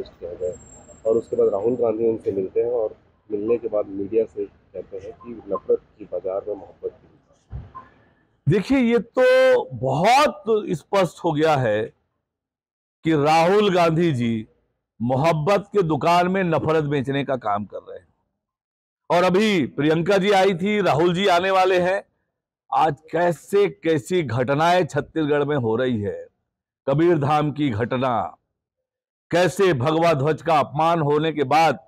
पेश किया गया और उसके बाद राहुल गांधी उनसे मिलते हैं और मिलने के बाद मीडिया से कहते हैं कि नफरत की बाजार में मोहब्बत की देखिए ये तो बहुत स्पष्ट हो गया है कि राहुल गांधी जी मोहब्बत के दुकान में नफरत बेचने का काम कर रहे हैं और अभी प्रियंका जी आई थी राहुल जी आने वाले हैं आज कैसे कैसी घटनाएं छत्तीसगढ़ में हो रही है कबीर धाम की घटना कैसे भगवा ध्वज का अपमान होने के बाद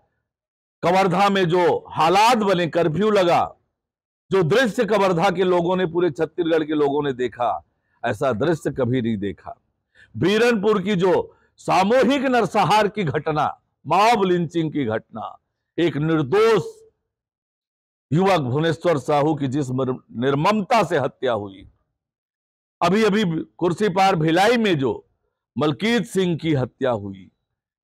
कवर्धा में जो हालात बने कर्फ्यू लगा जो दृश्य कवर्धा के लोगों ने पूरे छत्तीसगढ़ के लोगों ने देखा ऐसा दृश्य कभी नहीं देखा बीरनपुर की जो सामूहिक नरसहार की घटना मॉब लिंचिंग की घटना एक निर्दोष युवक भुवनेश्वर साहू की जिस निर्ममता से हत्या हुई अभी अभी कुर्सी पार भिलाई में जो मलकीत सिंह की हत्या हुई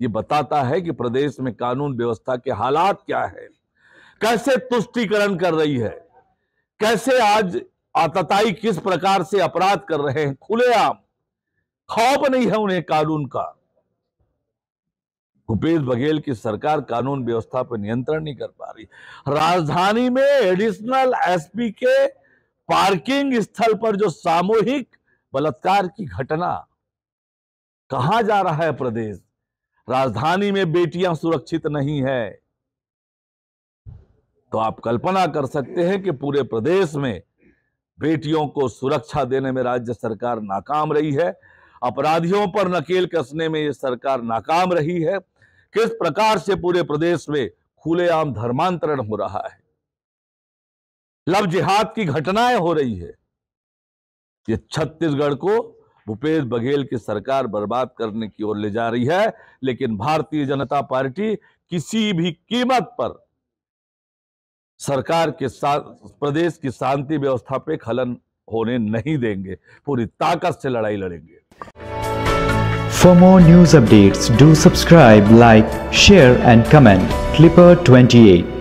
ये बताता है कि प्रदेश में कानून व्यवस्था के हालात क्या है कैसे तुष्टिकरण कर रही है कैसे आज आतताई किस प्रकार से अपराध कर रहे हैं खुलेआम खौफ नहीं है उन्हें कानून का भूपेश बघेल की सरकार कानून व्यवस्था पर नियंत्रण नहीं कर पा रही राजधानी में एडिशनल एसपी के पार्किंग स्थल पर जो सामूहिक बलात्कार की घटना कहा जा रहा है प्रदेश राजधानी में बेटियां सुरक्षित नहीं है तो आप कल्पना कर सकते हैं कि पूरे प्रदेश में बेटियों को सुरक्षा देने में राज्य सरकार नाकाम रही है अपराधियों पर नकेल कसने में ये सरकार नाकाम रही है किस प्रकार से पूरे प्रदेश में खुलेआम धर्मांतरण हो रहा है लव जिहाद की घटनाएं हो रही है ये छत्तीसगढ़ को भूपेश बघेल की सरकार बर्बाद करने की ओर ले जा रही है लेकिन भारतीय जनता पार्टी किसी भी कीमत पर सरकार के साथ प्रदेश की शांति व्यवस्था पे खलन होने नहीं देंगे पूरी ताकत से लड़ाई लड़ेंगे for more news updates do subscribe like share and comment क्लिपर एट